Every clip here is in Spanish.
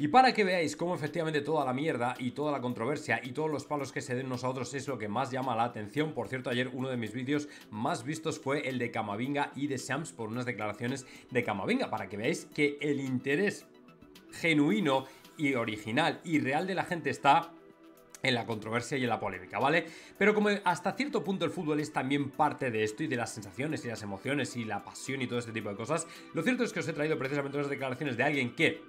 Y para que veáis cómo efectivamente toda la mierda y toda la controversia y todos los palos que se den nosotros es lo que más llama la atención. Por cierto, ayer uno de mis vídeos más vistos fue el de Camavinga y de Sams por unas declaraciones de Camavinga, para que veáis que el interés genuino y original y real de la gente está en la controversia y en la polémica, ¿vale? Pero como hasta cierto punto el fútbol es también parte de esto y de las sensaciones y las emociones y la pasión y todo este tipo de cosas, lo cierto es que os he traído precisamente unas declaraciones de alguien que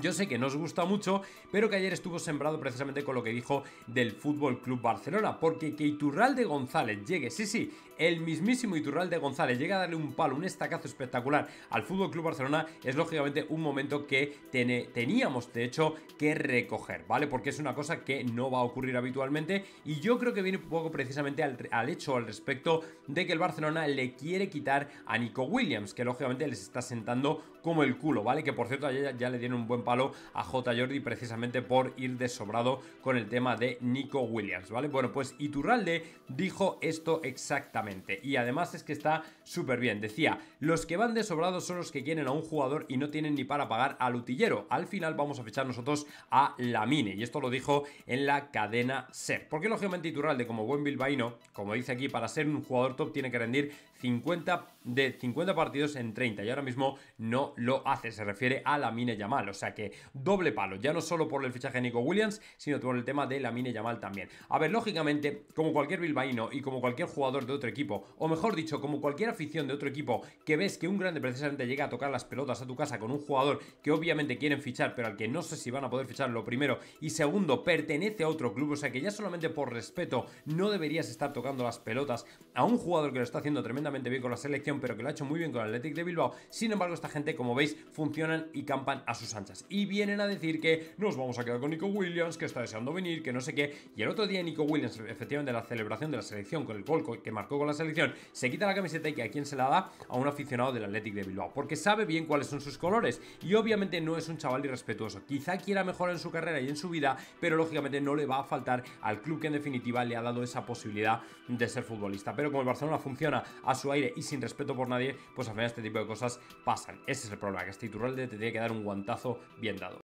yo sé que no os gusta mucho, pero que ayer estuvo sembrado precisamente con lo que dijo del Fútbol Club Barcelona, porque que de González llegue, sí, sí, el mismísimo Iturralde González Llegue a darle un palo, un estacazo espectacular al Fútbol Club Barcelona, es lógicamente un momento que teníamos, de hecho, que recoger, ¿vale? Porque es una cosa que no va a ocurrir habitualmente y yo creo que viene un poco precisamente al, hecho, al respecto de que el Barcelona le quiere quitar a Nico Williams, que lógicamente les está sentando como el culo, ¿vale? Que por cierto, ya, ya le dieron un buen a J. Jordi precisamente por ir desobrado con el tema de Nico Williams, ¿vale? Bueno, pues Iturralde dijo esto exactamente y además es que está súper bien. Decía, los que van desobrados son los que quieren a un jugador y no tienen ni para pagar al utillero. Al final vamos a fichar nosotros a Lamine y esto lo dijo en la cadena SER. Porque lógicamente Iturralde como buen bilbaíno, como dice aquí, para ser un jugador top tiene que rendir 50 de 50 partidos en 30 y ahora mismo no lo hace, se refiere a la Mine Yamal, o sea que doble palo, ya no solo por el fichaje de Nico Williams, sino por el tema de la Mine Yamal también. A ver, lógicamente, como cualquier bilbaíno y como cualquier jugador de otro equipo, o mejor dicho, como cualquier afición de otro equipo que ves que un grande precisamente llega a tocar las pelotas a tu casa con un jugador que obviamente quieren fichar, pero al que no sé si van a poder fichar lo primero y segundo, pertenece a otro club, o sea que ya solamente por respeto no deberías estar tocando las pelotas a un jugador que lo está haciendo tremendamente bien con la selección pero que lo ha hecho muy bien con el Athletic de Bilbao. Sin embargo, esta gente, como veis, funcionan y campan a sus anchas. Y vienen a decir que nos vamos a quedar con Nico Williams, que está deseando venir, que no sé qué. Y el otro día Nico Williams, efectivamente, la celebración de la selección con el gol que marcó con la selección, se quita la camiseta y que a quién se la da a un aficionado del Athletic de Bilbao, porque sabe bien cuáles son sus colores y obviamente no es un chaval irrespetuoso. Quizá quiera mejorar en su carrera y en su vida, pero lógicamente no le va a faltar al club que en definitiva le ha dado esa posibilidad de ser futbolista. Pero como el Barcelona funciona a su aire y sin respeto por nadie, pues al final este tipo de cosas pasan. Ese es el problema, que este titular te tiene que dar un guantazo bien dado.